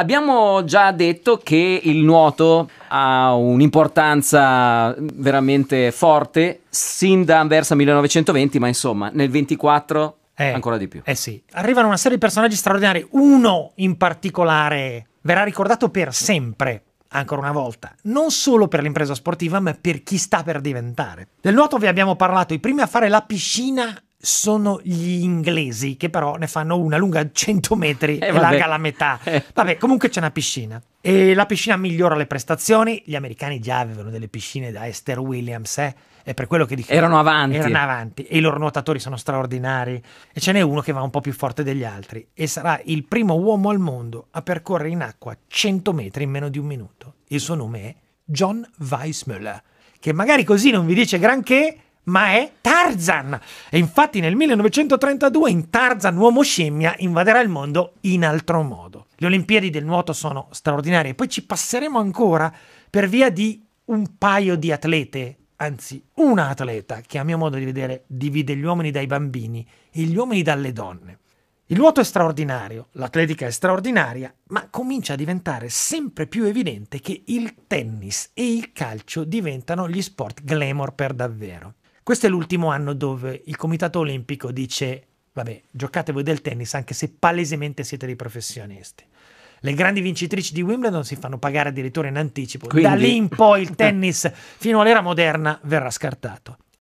Abbiamo già detto che il nuoto ha un'importanza veramente forte sin da Anversa 1920, ma insomma nel 24 eh, ancora di più. Eh sì, arrivano una serie di personaggi straordinari, uno in particolare verrà ricordato per sempre. Ancora una volta, non solo per l'impresa sportiva, ma per chi sta per diventare. Del nuoto vi abbiamo parlato, i primi a fare la piscina sono gli inglesi che però ne fanno una lunga 100 metri eh, e larga la metà. Eh. Vabbè, comunque c'è una piscina e la piscina migliora le prestazioni. Gli americani già avevano delle piscine da Esther Williams, eh? È per quello che dico. Erano avanti. Erano avanti e i loro nuotatori sono straordinari e ce n'è uno che va un po' più forte degli altri e sarà il primo uomo al mondo a percorrere in acqua 100 metri in meno di un minuto. Il suo nome è John Weissmuller, che magari così non vi dice granché, ma è Tarzan. E infatti nel 1932 in Tarzan uomo scimmia invaderà il mondo in altro modo. Le Olimpiadi del nuoto sono straordinarie, e poi ci passeremo ancora per via di un paio di atlete, anzi una atleta, che a mio modo di vedere divide gli uomini dai bambini e gli uomini dalle donne. Il nuoto è straordinario, l'atletica è straordinaria, ma comincia a diventare sempre più evidente che il tennis e il calcio diventano gli sport glamour per davvero. Questo è l'ultimo anno dove il Comitato Olimpico dice, vabbè, giocate voi del tennis anche se palesemente siete dei professionisti. Le grandi vincitrici di Wimbledon si fanno pagare addirittura in anticipo. Quindi... Da lì in poi il tennis fino all'era moderna verrà scartato.